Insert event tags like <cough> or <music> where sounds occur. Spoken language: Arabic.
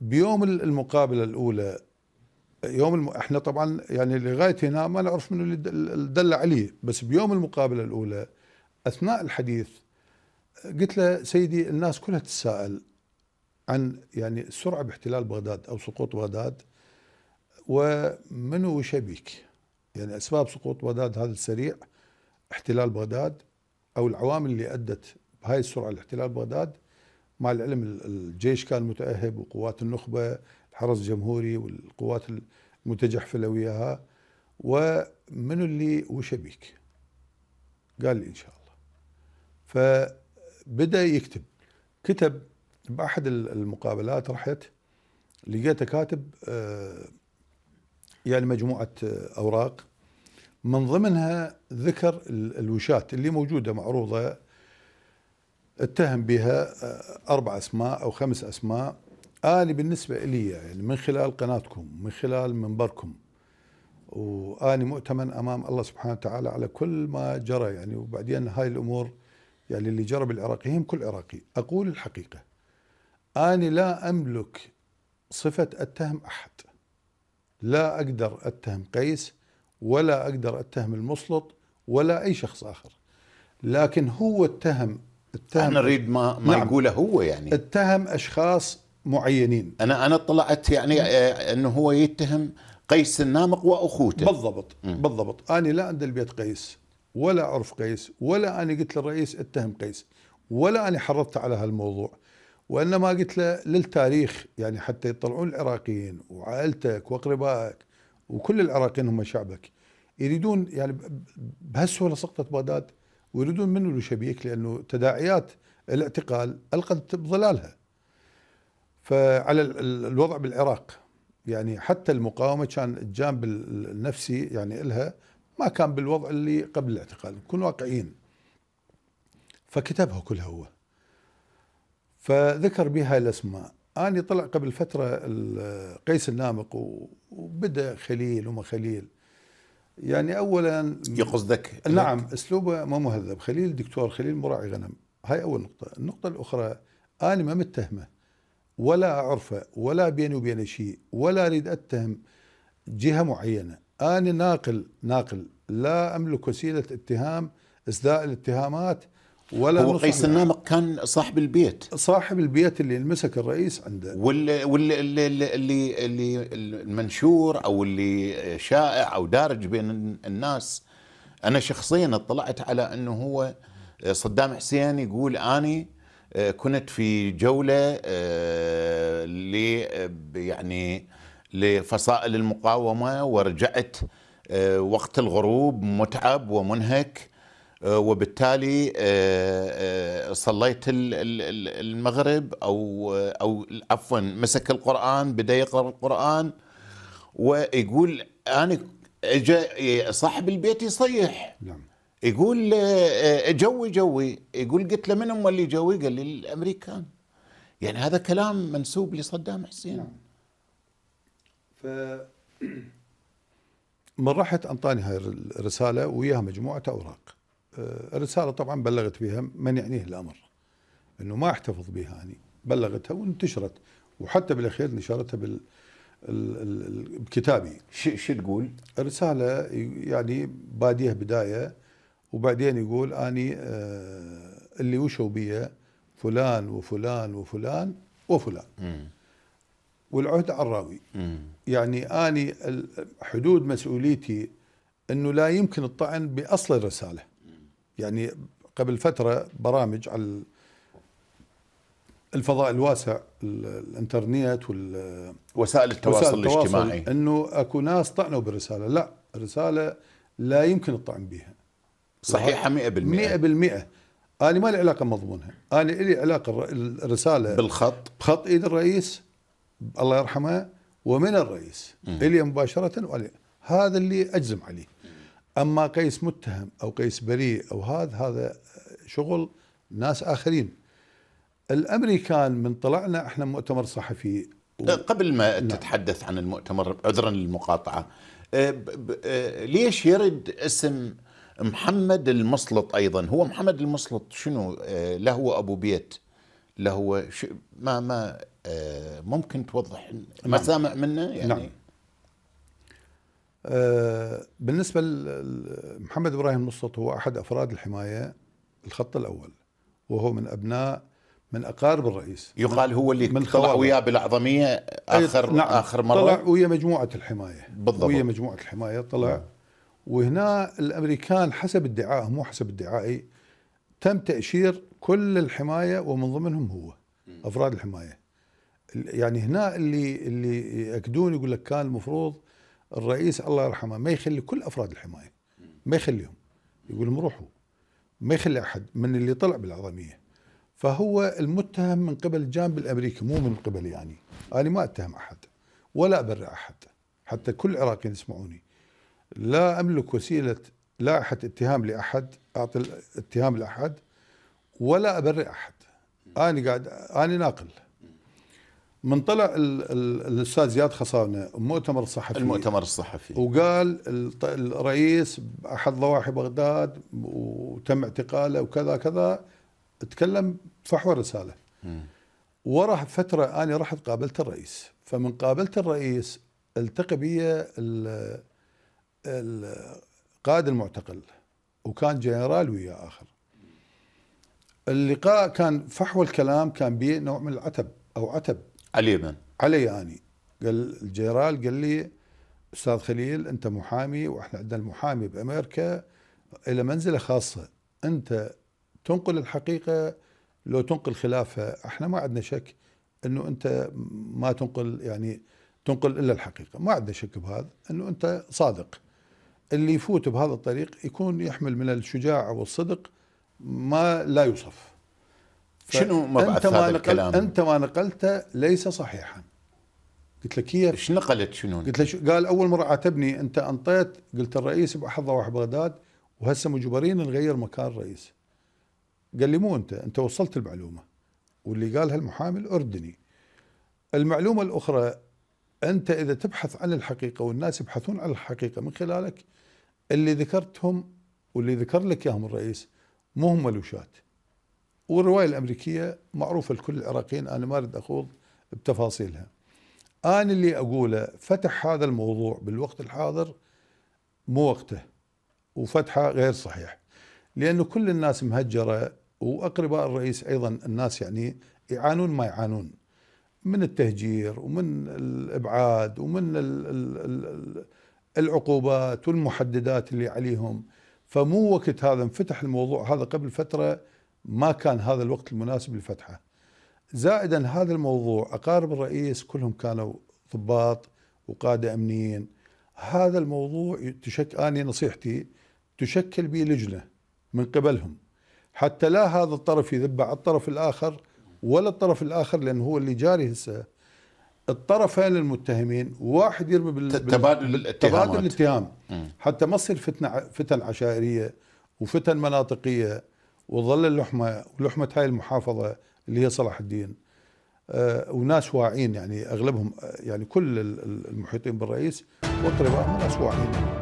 بيوم المقابله الاولى يوم الم... احنا طبعا يعني لغايه هنا ما نعرف منو اللي دل عليه بس بيوم المقابله الاولى اثناء الحديث قلت له سيدي الناس كلها تتساءل عن يعني السرعه باحتلال بغداد او سقوط بغداد ومنو شبيك يعني اسباب سقوط بغداد هذا السريع احتلال بغداد او العوامل اللي ادت بهاي السرعه لاحتلال بغداد مع العلم الجيش كان متاهب وقوات النخبه الحرس الجمهوري والقوات المتجحفله وياها ومن اللي وش بيك؟ قال لي ان شاء الله فبدا يكتب كتب باحد المقابلات رحت لقيته كاتب آه، يعني مجموعه آه، اوراق من ضمنها ذكر الوشات اللي موجوده معروضه اتهم بها آه، اربع اسماء او خمس اسماء انا بالنسبه لي يعني من خلال قناتكم من خلال منبركم واني مؤتمن امام الله سبحانه وتعالى على كل ما جرى يعني وبعدين هاي الامور يعني اللي جرى بالعراقيين كل عراقي اقول الحقيقه اني لا املك صفه اتهم احد لا اقدر اتهم قيس ولا اقدر اتهم المسلط ولا اي شخص اخر لكن هو اتهم اتهم احنا نريد ما, ما نعم. يقوله هو يعني اتهم اشخاص معينين انا انا طلعت يعني آه، انه هو يتهم قيس النامق واخوته بالضبط م. بالضبط انا لا عند البيت قيس ولا اعرف قيس ولا انا قلت للرئيس اتهم قيس ولا انا حرضت على هالموضوع وانما قلت له للتاريخ يعني حتى يطلعون العراقيين وعائلتك واقربائك وكل العراقيين هم شعبك يريدون يعني بهالسهوله سقطت بغداد ويريدون منه الوشبيك لانه تداعيات الاعتقال القت بظلالها فعلى الوضع بالعراق يعني حتى المقاومه كان الجانب النفسي يعني الها ما كان بالوضع اللي قبل الاعتقال نكون واقعيين فكتبها كلها هو فذكر بها الاسماء اني طلع قبل فتره قيس النامق وبدا خليل وما خليل يعني اولا يقصدك نعم اسلوبه ما مهذب خليل دكتور خليل مراعي غنم هاي اول نقطه النقطه الاخرى انا ما متهمه ولا اعرفه ولا بيني وبينه شيء ولا اريد اتهم جهه معينه انا ناقل ناقل لا املك وسيله اتهام اسداء الاتهامات ولا هو قيس النامق كان صاحب البيت صاحب البيت اللي مسك الرئيس عنده واللي واللي اللي, اللي المنشور او اللي شائع او دارج بين الناس انا شخصيا اطلعت على انه هو آه، صدام حسين يقول اني آه، كنت في جوله آه، ل يعني لفصائل المقاومه ورجعت وقت الغروب متعب ومنهك آه، وبالتالي آه، آه، صليت المغرب او او عفوا مسك القران بدا يقرا القران ويقول انا اجى صاحب البيت يصيح نعم يقول جوي جوي يقول قلت له من هم اللي جوي قال لي الامريكان يعني هذا كلام منسوب لصدام حسين نعم. ف <clears throat> من راحت انطاني هاي الرساله وياها مجموعه اوراق آه، الرسالة طبعا بلغت بها من يعنيه الأمر أنه ما احتفظ بها أني يعني. بلغتها وانتشرت وحتى بالأخير نشرتها بال بكتابي شو تقول؟ الرسالة يعني باديها بداية وبعدين يقول أني آه، اللي وشوا بي فلان وفلان وفلان وفلان م. والعهد على الراوي يعني أني حدود مسؤوليتي أنه لا يمكن الطعن بأصل الرسالة يعني قبل فترة برامج على الفضاء الواسع الانترنت وسائل التواصل, وسائل التواصل الاجتماعي انه اكو ناس طعنوا بالرساله لا الرساله لا يمكن الطعن بها صحيحه 100% 100% انا ما لي علاقه مضمونها انا لي علاقه الرساله بالخط بخط ايد الرئيس الله يرحمه ومن الرئيس الي مباشره وعلي هذا اللي اجزم عليه اما قيس متهم او قيس بريء او هذا هذا شغل ناس اخرين الامريكان من طلعنا احنا مؤتمر صحفي و... قبل ما نعم. تتحدث عن المؤتمر عذرا للمقاطعه أه ب... أه ليش يرد اسم محمد المسلط ايضا هو محمد المسلط شنو أه له ابو بيت له ش... ما ما أه، ممكن توضح ما نعم. سامع منه يعني نعم. آه، بالنسبة لمحمد إبراهيم نصط هو أحد أفراد الحماية الخط الأول وهو من أبناء من أقارب الرئيس يقال هو اللي من طلع وياه بالأعظمية آخر نعم آخر مرة طلع ويا مجموعة الحماية بالضبط ويا مجموعة الحماية طلع نعم. وهنا الأمريكان حسب ادعائهم مو حسب ادعائي تم تأشير كل الحماية ومن ضمنهم هو أفراد الحماية يعني هنا اللي اللي يأكدون يقول لك كان المفروض الرئيس الله يرحمه ما يخلي كل افراد الحمايه ما يخليهم يقول لهم روحوا ما يخلي احد من اللي طلع بالعظميه فهو المتهم من قبل الجانب الامريكي مو من قبل يعني انا ما اتهم احد ولا ابرئ احد حتى كل عراقي يسمعوني لا املك وسيله لائحه اتهام لاحد اعطي الاتهام لاحد ولا ابرئ احد انا قاعد انا ناقل من طلع الاستاذ زياد خصاونه مؤتمر صحفي المؤتمر الصحفي وقال الرئيس احد ضواحي بغداد وتم اعتقاله وكذا كذا تكلم فحوى رساله وراح فتره انا رحت قابلت الرئيس فمن قابلت الرئيس التقى بي القائد المعتقل وكان جنرال ويا اخر اللقاء كان فحوى الكلام كان بيه نوع من العتب او عتب علي من؟ علي اني قال الجيرال قال لي استاذ خليل انت محامي واحنا عندنا المحامي بامريكا الى منزله خاصه انت تنقل الحقيقه لو تنقل خلافها احنا ما عندنا شك انه انت ما تنقل يعني تنقل الا الحقيقه ما عندنا شك بهذا انه انت صادق اللي يفوت بهذا الطريق يكون يحمل من الشجاعه والصدق ما لا يوصف شنو مبعث أنت ما هذا الكلام؟ أنت ما نقلته ليس صحيحا قلت لك هي ايش نقلت شنو؟ قلت له قال اول مره عاتبني انت انطيت قلت الرئيس بحظ واحد بغداد وهسه مجبرين نغير مكان الرئيس قال لي مو انت انت وصلت المعلومه واللي قالها المحامي الاردني المعلومه الاخرى انت اذا تبحث عن الحقيقه والناس يبحثون عن الحقيقه من خلالك اللي ذكرتهم واللي ذكر لك اياهم الرئيس مو هم الوشات والرواية الأمريكية معروفة لكل العراقيين أنا ما أريد أخوض بتفاصيلها أنا اللي أقوله فتح هذا الموضوع بالوقت الحاضر مو وقته وفتحه غير صحيح لأنه كل الناس مهجرة وأقرباء الرئيس أيضا الناس يعني يعانون ما يعانون من التهجير ومن الإبعاد ومن العقوبات والمحددات اللي عليهم فمو وقت هذا انفتح الموضوع هذا قبل فترة ما كان هذا الوقت المناسب للفتحه. زائدا هذا الموضوع اقارب الرئيس كلهم كانوا ضباط وقاده امنيين. هذا الموضوع تشك أنا نصيحتي تشكل به لجنه من قبلهم حتى لا هذا الطرف يذبع الطرف الاخر ولا الطرف الاخر لانه هو اللي جاري هسه الطرفين المتهمين واحد يرمي بال... تبادل الاتهام تبادل الاتهام حتى ما تصير فتنه فتن عشائريه وفتن مناطقيه وظل اللحمه ولحمه هاي المحافظه اللي هي صلاح الدين آه، وناس واعين يعني اغلبهم آه، يعني كل المحيطين بالرئيس واقربائهم ناس واعين